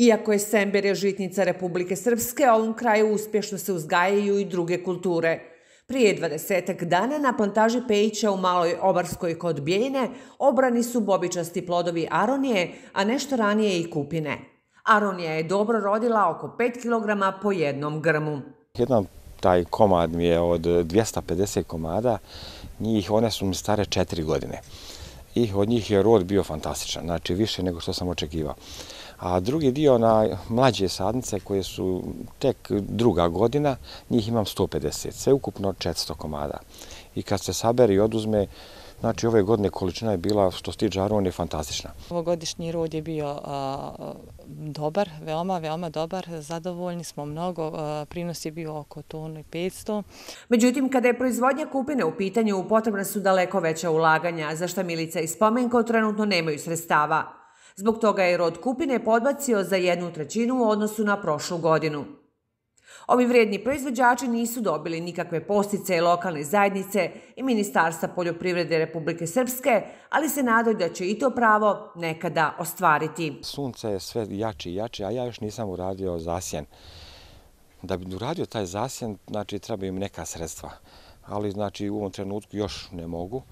Iako je Semberje žitnica Republike Srpske, ovom kraju uspješno se uzgajaju i druge kulture. Prije dvadesetak dana na plantaži Pejića u Maloj Obarskoj kod Bijeljine obrani su bobičasti plodovi aronije, a nešto ranije i kupine. Aronija je dobro rodila oko 5 kg po jednom grmu. Jedan taj komad mi je od 250 komada, njih one su mi stare 4 godine. I od njih je rod bio fantastičan, znači više nego što sam očekivao a drugi dio na mlađe sadnice koje su tek druga godina, njih imam 150, sve ukupno 400 komada. I kad se saberi i oduzme, znači ove godine količina je bila, što se tiče aronije, fantastična. Ovogodišnji rod je bio dobar, veoma, veoma dobar, zadovoljni smo mnogo, prinos je bio oko tonu i 500. Međutim, kada je proizvodnja kupine u pitanju, potrebna su daleko veća ulaganja, za što Milica i Spomenko trenutno nemaju sredstava. Zbog toga je rod kupine podbacio za jednu trećinu u odnosu na prošlu godinu. Ovi vredni proizvođači nisu dobili nikakve postice lokalne zajednice i Ministarstva poljoprivrede Republike Srpske, ali se nadaju da će i to pravo nekada ostvariti. Sunce je sve jače i jače, a ja još nisam uradio zasjen. Da bi uradio taj zasjen, znači, treba im neka sredstva. Ali, znači, u ovom trenutku još ne mogu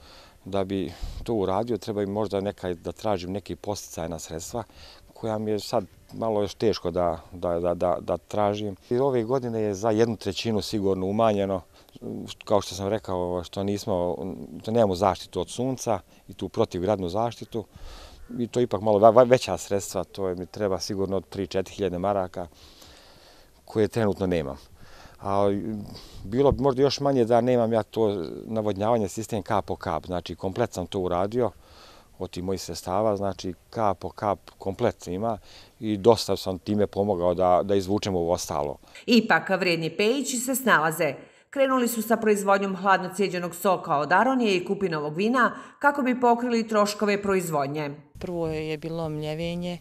da bi to uradio, treba i možda nekaj da tražim neke posticajna sredstva koja mi je sad malo još teško da, da, da, da, da tražim. I ove godine je za jednu trećinu sigurno umanjeno, kao što sam rekao, što nismo, da nemamo zaštitu od sunca i tu protivgradnu zaštitu. I to ipak malo veća sredstva, to je mi treba sigurno od 3-4 hiljade maraka koje trenutno nemam a bilo bi možda još manje da nemam ja to navodnjavanje sistem kap po kap, znači komplet sam to uradio od tih mojih sestava, znači kap po kap komplet ima i dosta sam time pomogao da, da izvučem ovo ostalo. Ipak vredni pejići se snalaze. Krenuli su sa proizvodnjom hladno cijeđenog soka od Aronije i kupinovog vina kako bi pokrili troškove proizvodnje. Prvo je bilo mljevenje, e,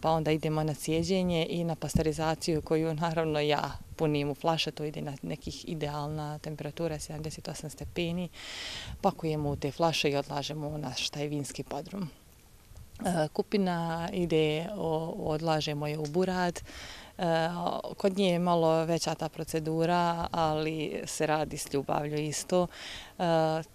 pa onda idemo na cijeđenje i na pasterizaciju koju naravno ja punim u flaše, to ide na nekih idealna temperatura, 78 stepeni, pakujemo u te flaše i odlažemo u naš taj vinski podrum. Eh, kupina ide, odlažemo je u burad. Eh, kod nje je malo veća ta procedura, ali se radi s ljubavlju isto. Eh,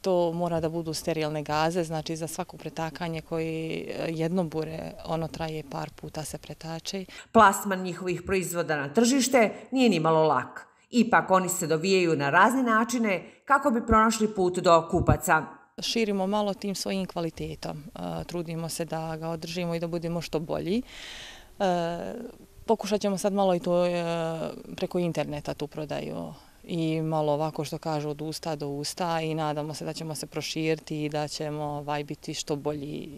to mora da budu sterilne gaze, znači za svako pretakanje koji jedno bure, ono traje par puta se pretače. Plasman njihovih proizvoda na tržište nije ni malo lak. Ipak oni se dovijaju na razne načine kako bi pronašli put do kupaca širimo malo tim svojim kvalitetom. E, trudimo se da ga održimo i da budemo što bolji. E, pokušat ćemo sad malo i to e, preko interneta tu prodaju i malo ovako što kažu od usta do usta i nadamo se da ćemo se proširiti i da ćemo ovaj, biti što bolji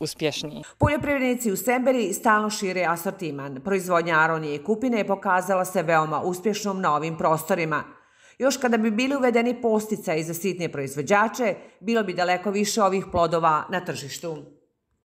uspješniji. Poljoprivrednici u Semberi stalno šire asortiman. Proizvodnja Aronije i Kupine je pokazala se veoma uspješnom na ovim prostorima. Još kada bi bili uvedeni postica i za sitne proizvođače, bilo bi daleko više ovih plodova na tržištu.